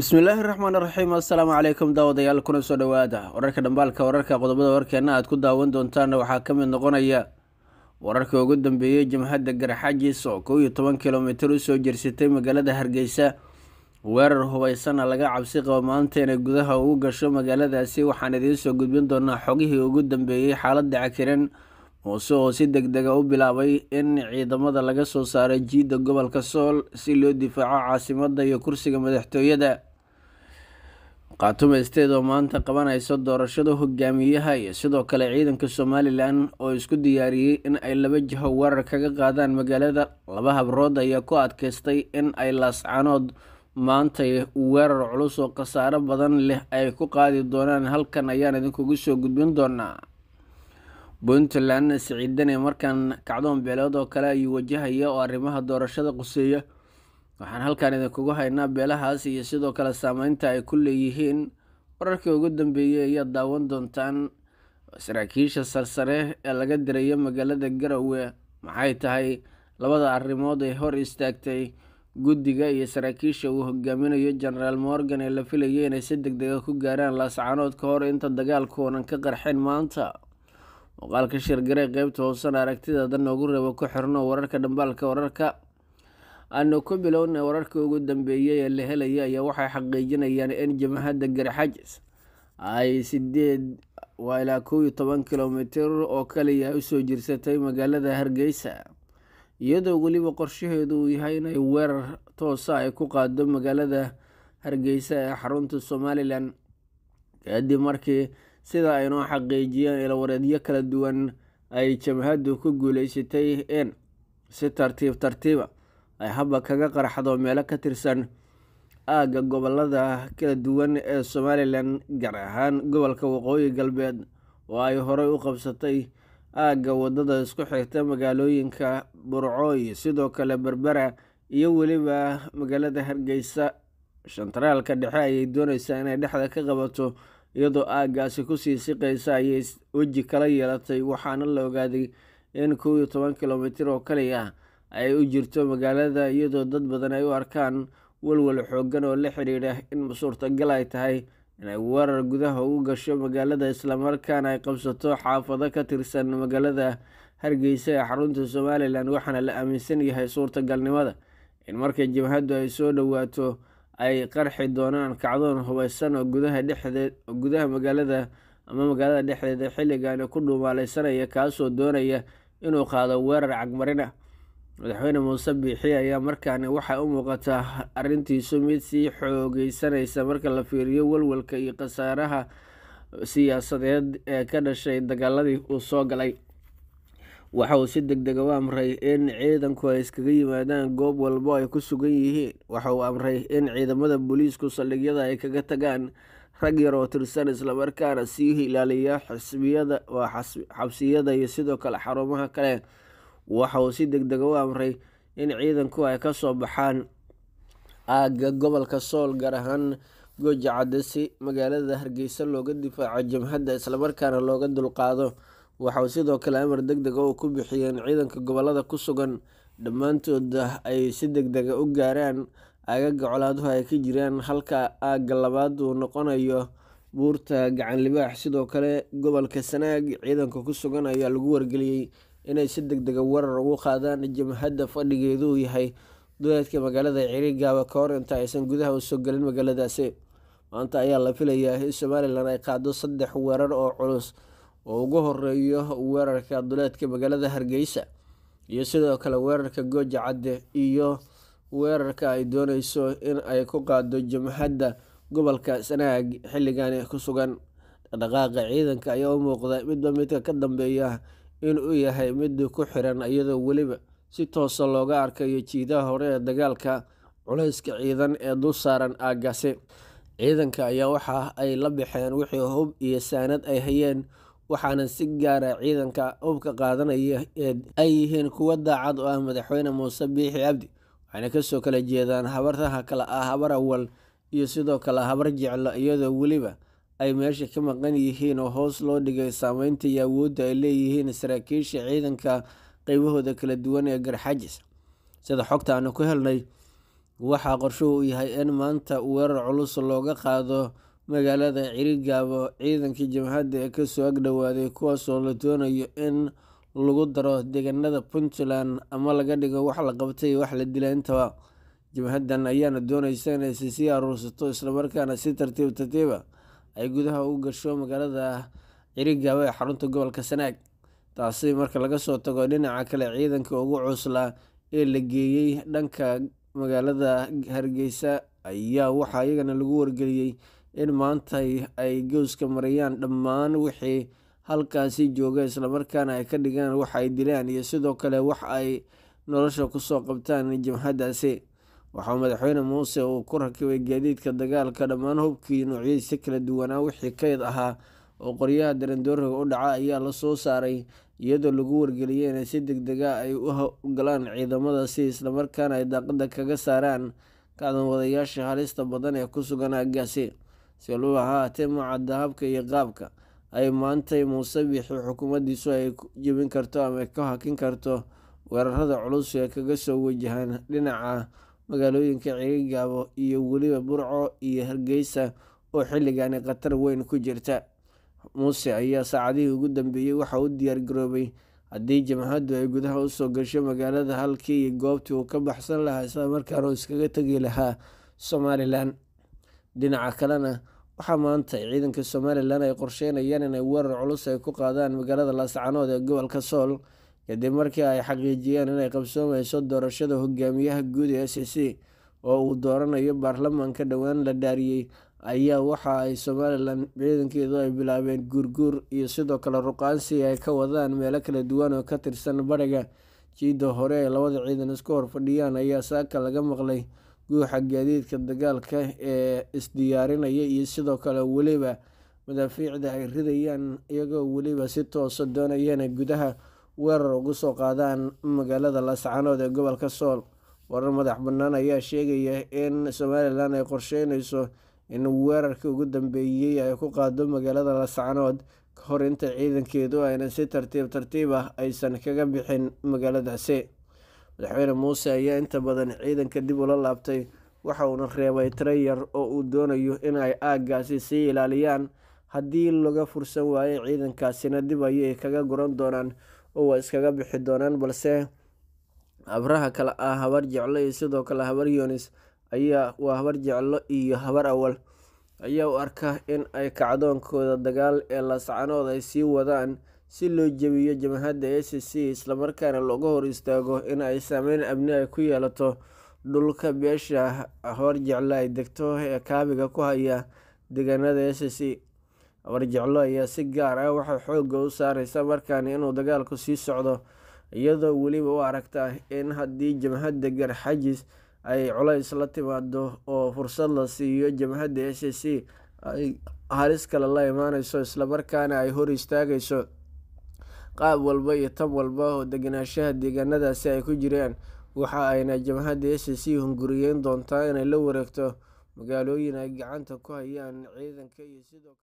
bismillaahi raxmaan raxiim assalaamu calaykum daawadayaal kuna soo dhowaada wararka dhambaalka wararka qodobada warkeena aad ku daawan doontaanna waxaa ka mid noqonaya wararka ugu dambeeyey jimhadda garxajis oo kow iyo toban kilomiter usoo jersatay magaalada hargeysa weerar hubaysana laga cabsi qabo maanta inay gudaha ugu gasho magaaladaasi waxaan idiin soo gudbin doonaa xogihii ugu dambeeyey xaaladda cakiran muuse oo si deg dega ah u bilaabay in ciidamada laga soo saaray jiidda gobolka sool si loo difaaco caasimada iyo kursiga madaxtooyada khaatumo steed oo maanta qabanaysa doorashada hogaamiyaha iyo sidoo kale ciidanka somalilan oo isku diyaariyey in ay laba jiho weerar kaga qaadaan magaalada laba habrood ayaa ku adkaystay in ay laascanood maanta weerar culus oo khasaaro badan leh ay ku qaadi doonaan halkan ayaan idinkugu soo gudbin doonaa puntland siciidane markaan kacdoon beelood oo kale ayuu wajahaya oo arrimaha doorashada quseeya waxaan halkan idinkugu haynaa beelahaas iyo sidoo kale saameynta ay ku leeyihiin wararkii ugu dambeeyey ayaad daawan doontaan saraakiisha sarsare ee laga dirayo magaalada garowe maxay tahay labada arrimood ee hor istaagtay guddiga iyo saraakiisha uu hogaaminayo jenaraal morgan ee la filayay inay si deg dega ah ku gaaraan laascaanood ka hor inta dagaalku unan ka qarxin maanta muuqaalka shirgare qeybta hoosena aragtida dan noogu reebo ku xirno wararka dhambaalka wararka aanu ku bilowna wararkii ugu dambeeyey ee la helaya ayaa waxay xaqiijinayaan in jabhadda garxajis ay sideed waa ilaa kow iyo toban kilomitir oo kaliya usoo jirsatay magaalada hargeysa iyadoo weliba qorshaheedu uu yahay inay weerar toosa ay ah ku qaado magaalada hargeysa ee xarunta somalilan kadib markii sida aynoo xaqiijiyeen ilawareedyo kala duwan ay jabhaddu ku guuleysatay in si tartiib tartiiba ah ay haba kaga qarxdo meelo ka tirsan aagga gobolada kala duwan ee somalilan gaar ahaan gobolka waqooyi galbeed oo ay horey u qabsatay aagga waddada isku xigta magaalooyinka burcooy sidoo kale berbera iyo weliba magaalada hargeysa shantaraalka dhexe ayay doonaysaa inay dhexda ka qabato iyadoo aaggaasi kusii siqaysa ayay weji kala yeelatay waxaana la ogaaday in kow iyo toban kilomitir oo kaliya ay u jirto magaalada iyadoo dad badan ay u arkaan walwal xooggan oo la xidhiidha in suurtagal ay tahay inay weerar gudaha ugu gasho magaalada islamarkaana ay qabsato xaafado ka tirsan magaalada hargeysa ee xarunta somalilan waxaana la aaminsan yahay suurtagalnimada in markay jabhaddu ay soo dhowaato ay qarxi doonaan kacdoon hubaysan oo gudaha magaalada ama magaalada dhexdeeda xilligan ku dhuumaalaysanaya kaasoo doonaya inuu qaado weerar cagmarin ah madaxweyne muuse biixi ayaa markaani waxay u muuqataa arrintiisu mid sii xoogeysanaysa marka la fiiriyo walwalka iyo khasaaraha siyaasadeed ee ka dhashay dagaaladii uu soo galay waxa uu si deg deg ah u amray in ciidanku ay iskaga yimaadaan goob walbo ay ku sugan yihiin waxa uu amray in ciidamada booliisku saldhigyada ay kaga tagaan rag yar oo tirsan islamarkaana sii ilaaliya xabsiyada iyo sidoo kale xarumaha kale waxa uu si deg degdeg ah u amray in ciidanku ay ka soo baxaan aagga gobolka sool gaar ahaan gooja cadde si magaalada hargeysa looga difaaco jamhadda islamarkaana looga dulqaado waxauu sidoo kale amar deg dega ah uu ku bixiyeen ciidanka gobollada ku sugan dhammaantood ay si deg dega ah u gaaraan aagaga colaaduhu ay ka jiraan halka aagga labaad uu noqonayo buurta gacanlibaax sidoo kale gobolka sanaag ciidanka ku sugan ayaa lagu wargeliyey inay si degdega ah weerar ugu qaadaan jamhadda fadhigeedu uu yahay duleedka magaalada cirigaaba kahor inta aysan gudaha usoo gelin magaaladaasi maanta ayaa la filayaa in somalilan ay qaado saddex weerar oo culus oo ugu horeeyo weerarka duleedka magaalada hargeysa iyo sidoo kale weerarka gooja cadde iyo weerarka ay dooneyso in ay ku qaado jamhadda gobolka sanaag xilligani ku sugan dhaqdhaqaaqa ciidanka ayaa u muuqda midba midka ka dambeeya in uu yahay mid ku xiran iyadoo weliba si toosa looga arkayo jiidaha hore ee dagaalka culayska ciidan ee dul saaran aagase ciidanka ayaa waxa ay la baxeen wixii hub iyo saanad ay hayeen waxaana si gaara ah ciidanka hubka qaadanaya ee ay yihiin kuwa daacad oo ah madaxweyne muuse biixi cabdi waxayna kasoo kala jeedaan habartaha kale ah habar awal iyo sidoo kale habar jeclo iyadoo weliba ay meesha ka maqan yihiin oo hoos loo dhigay saameynta iyo awoodda ay leeyihiin saraakiisha ciidanka qeybahooda kala duwan ee garxajis sida xogta aanu ku helnay waxaa qorshuhu u yahay in maanta weerar culus looga qaado magaalada cirigaabo ciidanka jabhadda ee kasoo agdhowaaday kuwaasoo la doonayo in lagu daro deganada puntland ama laga dhigo wax la qabtay wax la dila intaba jabhadan ayaana doonaysa inay sisii aruursato islamarkaana si tartiib tartiiba ah ay gudaha u gasho magaalada cirigaawe ee xarunta gobolka sanaag taasi marka laga soo tago dhinaca kale ciidanka ugu cuslaa ee la geeyey dhanka magaalada hargeysa ayaa waxaa iyagana lagu wargeliyey in maanta ay gowska marayaan dhammaan wixii halkaasi jooga islamarkaana ay ka dhigaan wax ay dilaan iyo sidoo kale wax ay nolosha kusoo qabtaan jamhadaasi waxauu madaxweyne muuse uu ku rakibay gaadiidka dagaalka dhammaan hubkii noocyadiisa kala duwanaa wixii kayd ahaa oo qoryaha darandooriga u dhaca ayaa lasoo saaray iyadoo lagu wargeliyay inay si deg dega ah ay u howlgalaan ciidamada si islamarkaana ay daaqada kaga saaraan kacdan wadayaasha halista badan ee ku sugan aaggaasi si luba haatee macadda habka iyo qaabka ay maantay muuse bixi xukuumaddiisu ay jebin karto ama ka hakin karto weerarada culus ee kaga soo wajahaan dhinaca magaalooyinka cigaagaabo iyo weliba burco iyo hargeysa oo xilligani khatar weyn ku jirta muuse ayaa saacadihii ugu dambeeyey waxaa u diyaargaroobay haddii jamacaddu ay gudaha usoo gasho magaalada halkii iyo goobtii uu ka baxsan lahaa islamarkaana uu iskaga tegi lahaa somalilan dhinaca kalena waxaa maanta ciidanka somalilan ay qorsheynayaan inay weerar culus ay ku qaadaan magaalada laascanood ee gobolka sool kadib markii ay xaqiijiyeen inay qabsoomayso doorashada hogaamiyaha guud ee s e c oo uu dooranayo baarlamaanka dhowaan la dhaariyey ayaa waxa ay somalilan ciidankeedu ay bilaabeen guurguur iyo sidoo kale ruqaansi ay ka wadaan meelo kala duwan oo ka tirsan bariga jiida hore ee labada ciidan isku horfadhiyaan ayaa saaka laga maqlay guuxa gaadiidka dagaalka ee isdiyaarinaya iyo sidoo kale weliba madaafiicda ay ridayaan iyagoo weliba si toosa doonayana gudaha weerar ugu soo qaadaan magaalada laascaanood ee gobolka sool warar madax bannaan ayaa sheegaya in somalilan ay qorsheynayso in weerarkii ugu dambeeyey ay ku qaado magaalada laascaanood ka hor inta ciidankeedu aynan si tartiib tartiib ah aysan kaga bixin magaaladaasi madaxweyne muuse ayaa inta badan ciidanka dib ula laabtay waxa uuna reebay tareyar oo uu doonayo in ay aaggaasi sii ilaaliyaan haddii laga fursan waayo ciidankaasina dib ayay kaga guran doonaan oo waa iskaga bixi doonaan balse habraha kale ah habar jeclo iyo sidoo kale habar yonis ayaa waa habar jeclo iyo habar awal ayaa u arka in ay kacdoonkooda dagaal ee laascanood ay sii wadaan si loo jebiyo jamahadda a c c islamarkaana looga hor istaago in ay saameyn abni ay ku yeelato dhulka beesha habar jeclo ay degto ee kaabiga ku haya deegaanada a c c amarjeclo ayaa si gaar ah waxay xoogga u saareysa markaani inuu dagaalku sii socdo iyadoo weliba u aragta in haddii jamhadda garxajis ay culays la timaado oo fursad la siiyo jamhadda s s c ay halis kale la imaaneyso islamarkaana ay hor istaagayso qaab walba iyo tab walba oo degenaashaha deegaanadaasi ay ku jireen waxa ayna jamhadda s s c hunguriyeyn doontaa inay la wareegto magaalooyin ay gacanta ku hayaan ciidanka iyo sidoo